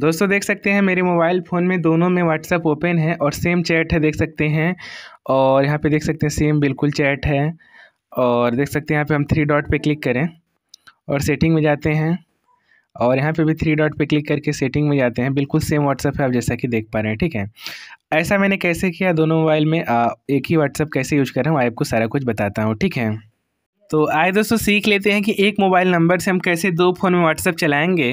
दोस्तों देख सकते हैं मेरे मोबाइल फ़ोन में दोनों में व्हाट्सअप ओपन है और सेम चैट है देख सकते हैं और यहाँ पे देख सकते हैं सेम बिल्कुल चैट है और देख सकते हैं यहाँ पे हम थ्री डॉट पे क्लिक करें और सेटिंग में जाते हैं और यहाँ पे भी थ्री डॉट पे क्लिक करके सेटिंग में जाते हैं बिल्कुल सेम व्हाट्सअप है आप जैसा कि देख पा रहे हैं ठीक है ऐसा मैंने कैसे किया दोनों मोबाइल में आ, एक ही व्हाट्सअप कैसे यूज कर रहा हूँ आपको सारा कुछ बताता हूँ ठीक है तो आए दोस्तों सीख लेते हैं कि एक मोबाइल नंबर से हम कैसे दो फ़ोन में व्हाट्सअप चलाएंगे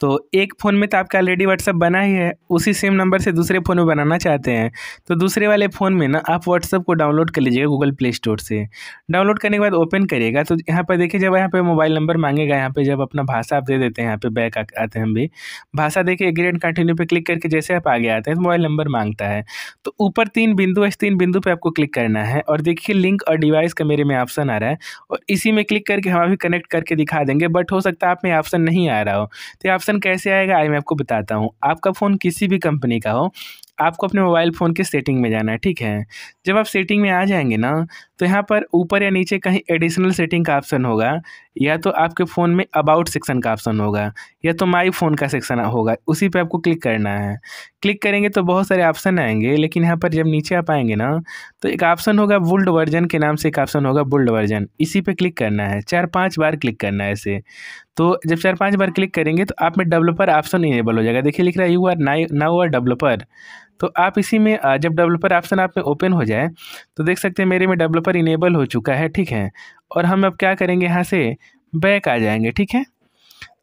तो एक फ़ोन में तो आपका ऑलरेडी व्हाट्सअप बना ही है उसी सेम नंबर से दूसरे फ़ोन में बनाना चाहते हैं तो दूसरे वाले फ़ोन में ना आप व्हाट्सअप को डाउनलोड कर लीजिएगा गूगल प्ले स्टोर से डाउनलोड करने के बाद ओपन करिएगा तो यहाँ पर देखिए जब यहाँ पर मोबाइल नंबर मांगेगा यहाँ पर जब अपना भाषा आप दे देते हैं यहाँ पर बैक आते हैं हम भी भाषा देखिए एग्रेड कंटिन्यू पर क्लिक करके जैसे आप आगे आते हैं तो मोबाइल नंबर मांगता है तो ऊपर तीन बिंदु इस तीन बिंदु पर आपको क्लिक करना है और देखिए लिंक और डिवाइस का मेरे में ऑप्शन आ रहा है और इसी में क्लिक करके हम अभी कनेक्ट करके दिखा देंगे बट हो सकता है आप में ऑप्शन नहीं आ रहा हो तो आप ऑप्शन कैसे आएगा आई मैं आपको बताता हूँ आपका फ़ोन किसी भी कंपनी का हो आपको अपने मोबाइल फ़ोन के सेटिंग में जाना है ठीक है जब आप सेटिंग में आ जाएंगे ना तो यहाँ पर ऊपर या नीचे कहीं एडिशनल सेटिंग का ऑप्शन होगा या तो आपके फ़ोन में अबाउट सेक्शन का ऑप्शन होगा या तो माई फ़ोन का सेक्शन होगा उसी पे आपको क्लिक करना है क्लिक करेंगे तो बहुत सारे ऑप्शन आएंगे लेकिन यहाँ पर जब नीचे आप आएंगे ना तो एक ऑप्शन होगा बुल्ड वर्जन के नाम से एक ऑप्शन होगा बुल्ड वर्जन इसी पर क्लिक करना है चार पाँच बार क्लिक करना है इसे तो जब चार पाँच बार क्लिक करेंगे तो आप में डेवलपर ऑप्शन इनेबल हो जाएगा देखिए लिख रहा है यू आर नाई नाउ आर डेवलपर तो आप इसी में जब डेवलपर ऑप्शन आप में ओपन हो जाए तो देख सकते हैं मेरे में डेवलपर इनेबल हो चुका है ठीक है और हम अब क्या करेंगे यहाँ से बैक आ जाएंगे ठीक है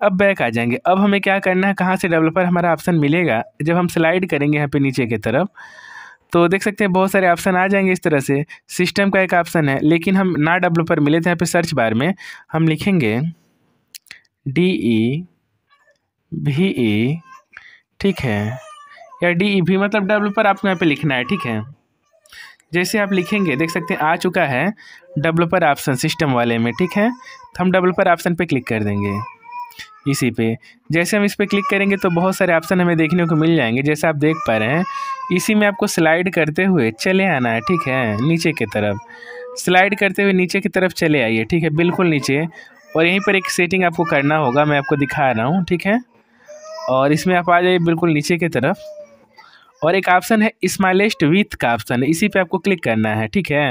अब बैक आ जाएंगे अब हमें क्या करना है कहाँ से डेवलपर हमारा ऑप्शन मिलेगा जब हम स्लाइड करेंगे यहाँ पे नीचे की तरफ तो देख सकते हैं बहुत सारे ऑप्शन आ जाएंगे इस तरह से सिस्टम का एक ऑप्शन है लेकिन हम ना डेवलपर मिले थे तो यहाँ पर सर्च बार में हम लिखेंगे डी ई भी ई ठीक है या डी ई भी मतलब डेवलपर आपको यहाँ पर लिखना है ठीक है जैसे आप लिखेंगे देख सकते हैं आ चुका है डेवलपर ऑप्शन सिस्टम वाले में ठीक है तो हम डेवलपर ऑप्शन पे क्लिक कर देंगे इसी पे जैसे हम इस पर क्लिक करेंगे तो बहुत सारे ऑप्शन हमें देखने को मिल जाएंगे जैसे आप देख पा रहे हैं इसी में आपको स्लाइड करते हुए चले आना है ठीक है नीचे की तरफ स्लाइड करते हुए नीचे की तरफ चले आइए ठीक है बिल्कुल नीचे और यहीं पर एक सेटिंग आपको करना होगा मैं आपको दिखा रहा हूँ ठीक है और इसमें आप आ जाइए बिल्कुल नीचे की तरफ और एक ऑप्शन है स्माइलेस्ट विथ का ऑप्शन है इसी पे आपको क्लिक करना है ठीक है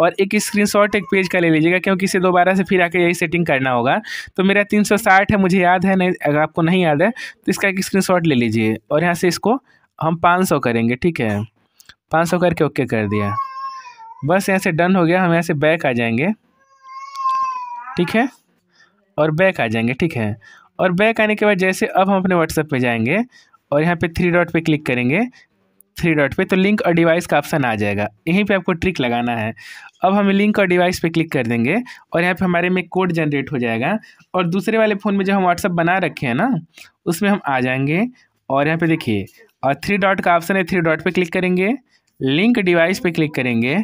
और एक स्क्रीनशॉट एक पेज का ले लीजिएगा क्योंकि इसे दोबारा से फिर आके यही सेटिंग करना होगा तो मेरा 360 है मुझे याद है नहीं अगर आपको नहीं याद है तो इसका एक शॉट ले लीजिए और यहाँ से इसको हम सौ करेंगे ठीक है सौ करके ओके कर दिया बस यहाँ से डन हो गया हम यहाँ से बैक आ जाएंगे ठीक है और बैक आ जाएंगे ठीक है और बैक आने के बाद जैसे अब हम अपने व्हाट्सएप पे जाएंगे और यहाँ पे थ्री डॉट पे क्लिक करेंगे थ्री डॉट पे तो लिंक और डिवाइस का ऑप्शन आ जाएगा यहीं पे आपको ट्रिक लगाना है अब हम लिंक और डिवाइस पे क्लिक कर देंगे और यहाँ पे हमारे में कोड जनरेट हो जाएगा और दूसरे वाले फ़ोन में जो हम व्हाट्सअप बना रखे हैं ना उसमें हम आ जाएंगे और यहाँ पे देखिए और थ्री डॉट का ऑप्शन है थ्री डॉट पर क्लिक करेंगे लिंक डिवाइस पर क्लिक करेंगे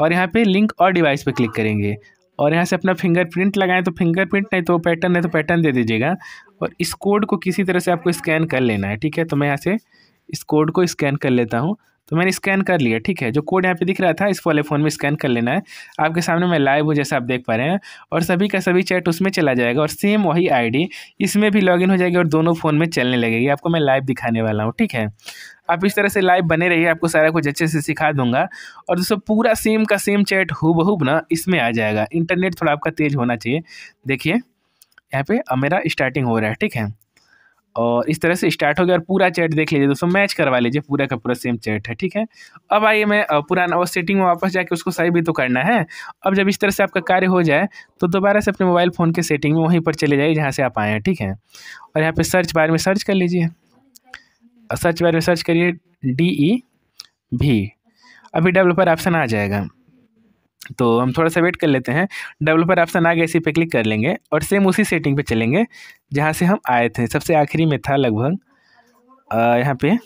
और यहाँ पर लिंक और डिवाइस पर क्लिक करेंगे और यहाँ से अपना फिंगरप्रिंट लगाएं तो फिंगरप्रिंट नहीं तो पैटर्न है तो पैटर्न दे दीजिएगा और इस कोड को किसी तरह से आपको स्कैन कर लेना है ठीक है तो मैं यहाँ से इस कोड को स्कैन कर लेता हूँ तो मैंने स्कैन कर लिया ठीक है जो कोड यहाँ पे दिख रहा था इस वाले फ़ोन में स्कैन कर लेना है आपके सामने मैं लाइव हूँ जैसा आप देख पा रहे हैं और सभी का सभी चैट उसमें चला जाएगा और सेम वही आईडी इसमें भी लॉगिन हो जाएगी और दोनों फ़ोन में चलने लगेगी आपको मैं लाइव दिखाने वाला हूँ ठीक है आप इस तरह से लाइव बने रहिए आपको सारा कुछ अच्छे से सिखा दूंगा और दोस्तों पूरा सेम का सेम चैट हूबहूब ना इसमें आ जाएगा इंटरनेट थोड़ा आपका तेज़ होना चाहिए देखिए यहाँ पे मेरा स्टार्टिंग हो रहा है ठीक है और इस तरह से स्टार्ट हो गया और पूरा चैट देख लीजिए दोस्तों मैच करवा लीजिए पूरा का पूरा सेम चैट है ठीक है अब आइए मैं पुराना और सेटिंग में वापस जाके उसको सही भी तो करना है अब जब इस तरह से आपका कार्य हो जाए तो दोबारा से अपने मोबाइल फ़ोन के सेटिंग में वहीं पर चले जाइए जहाँ से आप आए हैं ठीक है और यहाँ पर सर्च बार में सर्च कर लीजिए सर्च बार में सर्च करिए डी ई भी अभी डेवलपर ऑप्शन आ जाएगा तो हम थोड़ा सा वेट कर लेते हैं डेवलपर ऑप्शन आ गया इसी पे क्लिक कर लेंगे और सेम उसी सेटिंग पे चलेंगे जहाँ से हम आए थे सबसे आखिरी में था लगभग यहाँ पे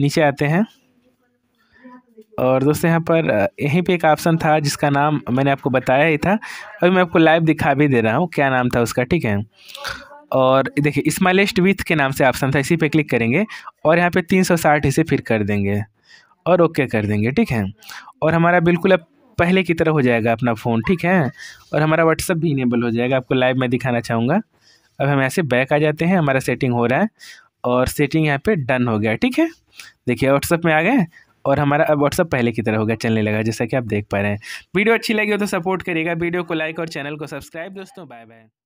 नीचे आते हैं और दोस्तों यहाँ पर यहीं पे एक ऑप्शन था जिसका नाम मैंने आपको बताया ही था अभी मैं आपको लाइव दिखा भी दे रहा हूँ क्या नाम था उसका ठीक है और देखिए स्माइलेस्ट विथ के नाम से ऑप्शन था इसी पर क्लिक करेंगे और यहाँ पर तीन इसे फिर कर देंगे और ओके कर देंगे ठीक है और हमारा बिल्कुल अब पहले की तरह हो जाएगा अपना फ़ोन ठीक है और हमारा व्हाट्सअप भी इनेबल हो जाएगा आपको लाइव मैं दिखाना चाहूँगा अब हम ऐसे बैक आ जाते हैं हमारा सेटिंग हो रहा है और सेटिंग यहाँ पे डन हो गया ठीक है देखिए व्हाट्सअप में आ गए और हमारा अब व्हाट्सअप पहले की तरह हो गया चलने लगा जैसा कि आप देख पा रहे हैं वीडियो अच्छी लगी हो तो सपोर्ट करिएगा वीडियो को लाइक और चैनल को सब्सक्राइब दोस्तों बाय बाय